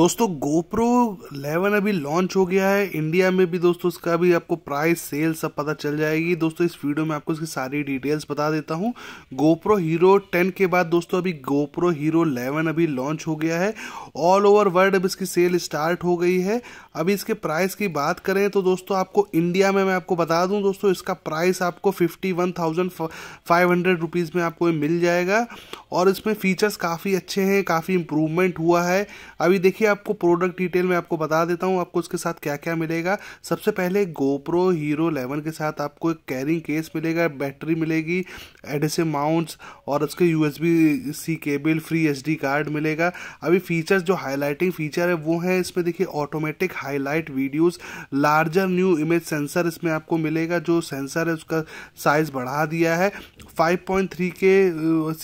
दोस्तों गोप्रो 11 अभी लॉन्च हो गया है इंडिया में भी दोस्तों इसका भी आपको प्राइस सेल सब पता चल जाएगी दोस्तों इस वीडियो में आपको इसकी सारी डिटेल्स बता देता हूँ गोप्रो हीरो 10 के बाद दोस्तों अभी गोप्रो हीरो 11 अभी लॉन्च हो गया है ऑल ओवर वर्ल्ड अब इसकी सेल स्टार्ट हो गई है अभी इसके प्राइस की बात करें तो दोस्तों आपको इंडिया में मैं आपको बता दूँ दोस्तों इसका प्राइस आपको फिफ्टी वन में आपको मिल जाएगा और इसमें फीचर्स काफ़ी अच्छे हैं काफ़ी इंप्रूवमेंट हुआ है अभी देखिए आपको प्रोडक्ट डिटेल में आपको बता देता हूँ आपको उसके साथ क्या क्या मिलेगा सबसे पहले गोप्रो हीरो 11 के साथ आपको एक कैरिंग केस मिलेगा बैटरी मिलेगी एडेसिव माउंट्स और उसके U C cable free S card मिलेगा अभी फीचर्स जो हाईलाइटिंग फीचर है वो है इसमें देखिए automatic highlight videos larger new image sensor इसमें आपको मिलेगा जो सेंसर है उसका साइज़ बढ़ा दिया है 5.3 के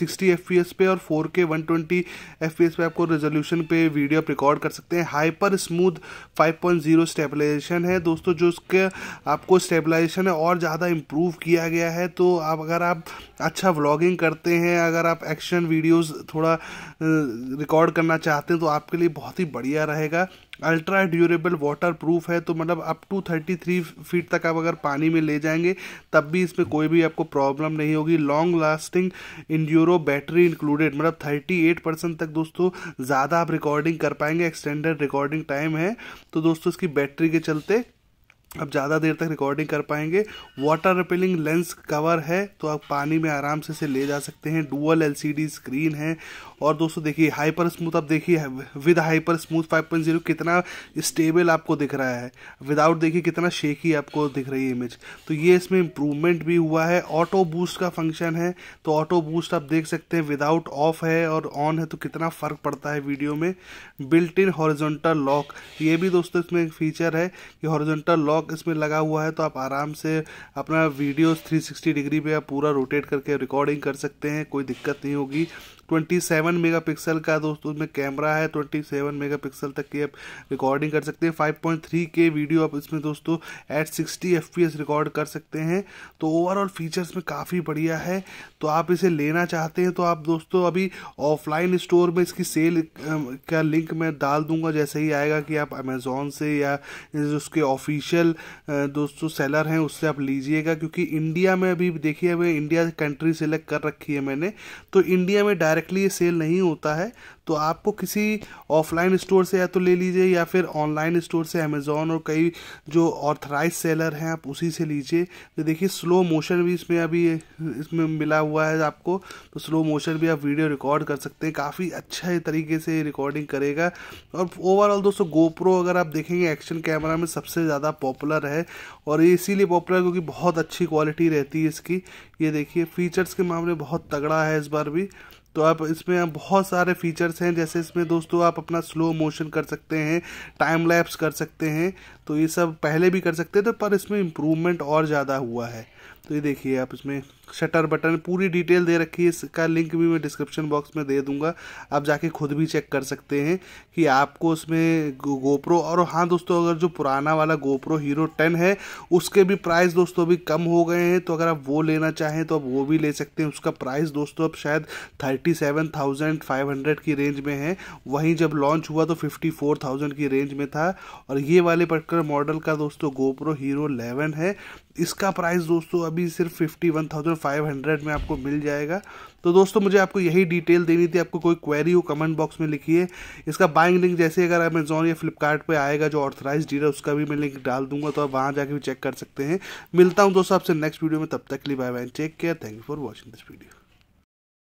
60 एफ पे और 4 के 120 एफ पे आपको रेजोल्यूशन पे वीडियो प्रिकॉर्ड रिकॉर्ड कर सकते हैं हाइपर स्मूथ 5.0 स्टेबलाइजेशन है दोस्तों जो उसके आपको स्टेबलाइजेशन है और ज़्यादा इम्प्रूव किया गया है तो आप अगर आप अच्छा व्लॉगिंग करते हैं अगर आप एक्शन वीडियोज थोड़ा रिकॉर्ड करना चाहते हैं तो आपके लिए बहुत ही बढ़िया रहेगा अल्ट्रा ड्यूरेबल वाटर प्रूफ है तो मतलब up to thirty three feet तक आप अगर पानी में ले जाएंगे तब भी इसमें कोई भी आपको प्रॉब्लम नहीं होगी long lasting Enduro battery included मतलब थर्टी एट परसेंट तक दोस्तों ज़्यादा आप रिकॉर्डिंग कर पाएंगे एक्सटेंडेड रिकॉर्डिंग टाइम है तो दोस्तों इसकी बैटरी के चलते आप ज़्यादा देर तक रिकॉर्डिंग कर पाएंगे वाटर रिपेलिंग लेंस कवर है तो आप पानी में आराम से इसे ले जा सकते हैं डुअल एलसीडी स्क्रीन है और दोस्तों देखिए हाइपर स्मूथ आप देखिए विद हाइपर स्मूथ 5.0 कितना स्टेबल आपको दिख रहा है विदाउट देखिए कितना शेकी आपको दिख रही है इमेज तो ये इसमें इम्प्रूवमेंट भी हुआ है ऑटो बूस्ट का फंक्शन है तो ऑटो बूस्ट आप देख सकते हैं विदाउट ऑफ है और ऑन है तो कितना फ़र्क पड़ता है वीडियो में बिल्ट इन हॉरिजोंटल लॉक ये भी दोस्तों इसमें एक फीचर है कि हॉरिजोंटल लॉक लॉक इसमें लगा हुआ है तो आप आराम से अपना वीडियोस 360 डिग्री पे आप पूरा रोटेट करके रिकॉर्डिंग कर सकते हैं कोई दिक्कत नहीं होगी 27 मेगापिक्सल का दोस्तों उसमें कैमरा है 27 मेगापिक्सल तक की आप रिकॉर्डिंग कर सकते हैं 5.3 के वीडियो आप इसमें दोस्तों एट 60 एफ रिकॉर्ड कर सकते हैं तो ओवरऑल फीचर्स में काफ़ी बढ़िया है तो आप इसे लेना चाहते हैं तो आप दोस्तों अभी ऑफलाइन स्टोर में इसकी सेल का लिंक मैं डाल दूंगा जैसे ही आएगा कि आप अमेज़ोन से या उसके ऑफिशियल दोस्तों सेलर हैं उससे आप लीजिएगा क्योंकि इंडिया में अभी देखिए अभी इंडिया कंट्री सेलेक्ट कर रखी है मैंने तो इंडिया में डायरेक्टली ये सेल नहीं होता है तो आपको किसी ऑफलाइन स्टोर से या तो ले लीजिए या फिर ऑनलाइन स्टोर से अमेज़ोन और कई जो ऑथराइज सेलर हैं आप उसी से लीजिए तो देखिए स्लो मोशन भी इसमें अभी इसमें मिला हुआ है आपको तो स्लो मोशन भी आप वीडियो रिकॉर्ड कर सकते हैं काफ़ी अच्छा तरीके से रिकॉर्डिंग करेगा और ओवरऑल दोस्तों गोप्रो अगर आप देखेंगे एक्शन कैमरा में सबसे ज़्यादा पॉपुलर है और ये इसीलिए पॉपुलर क्योंकि बहुत अच्छी क्वालिटी रहती है इसकी ये देखिए फीचर्स के मामले बहुत तगड़ा है इस बार भी तो आप इसमें बहुत सारे फीचर्स हैं जैसे इसमें दोस्तों आप अपना स्लो मोशन कर सकते हैं टाइम लैप्स कर सकते हैं तो ये सब पहले भी कर सकते थे तो पर इसमें इम्प्रूवमेंट और ज़्यादा हुआ है तो ये देखिए आप इसमें शटर बटन पूरी डिटेल दे रखी है इसका लिंक भी मैं डिस्क्रिप्शन बॉक्स में दे दूंगा आप जाके खुद भी चेक कर सकते हैं कि आपको उसमें गोप्रो और हाँ दोस्तों अगर जो पुराना वाला गोप्रो हीरो टेन है उसके भी प्राइस दोस्तों अभी कम हो गए हैं तो अगर आप वो लेना चाहें तो आप वो भी ले सकते हैं उसका प्राइस दोस्तों अब शायद thirty seven thousand five hundred की रेंज में है वहीं जब लॉन्च हुआ तो फिफ्टी फोर थाउजेंड की रेंज में था और ये वाले पर्टिकुलर मॉडल का दोस्तों गोप्रो हीरो है इसका प्राइस दोस्तों दोस्तों अभी सिर्फ fifty one thousand five hundred में आपको मिल जाएगा तो दोस्तों मुझे आपको यही डिटेल देनी थी आपको कोई क्वेरी हो कमेंट बॉक्स में लिखिए इसका बाइंग लिंक जैसे अगर अमेजोन या फ्लिपकार्ट पर आएगा जो ऑथराइज डीलर उसका भी मैं लिंक डाल दूंगा तो आप वहाँ जाके भी चेक कर सकते हैं मिलता हूँ दोस्तों आपसे नेक्स्ट वीडियो में तब तक के लिए bye bye take care thank you for watching this video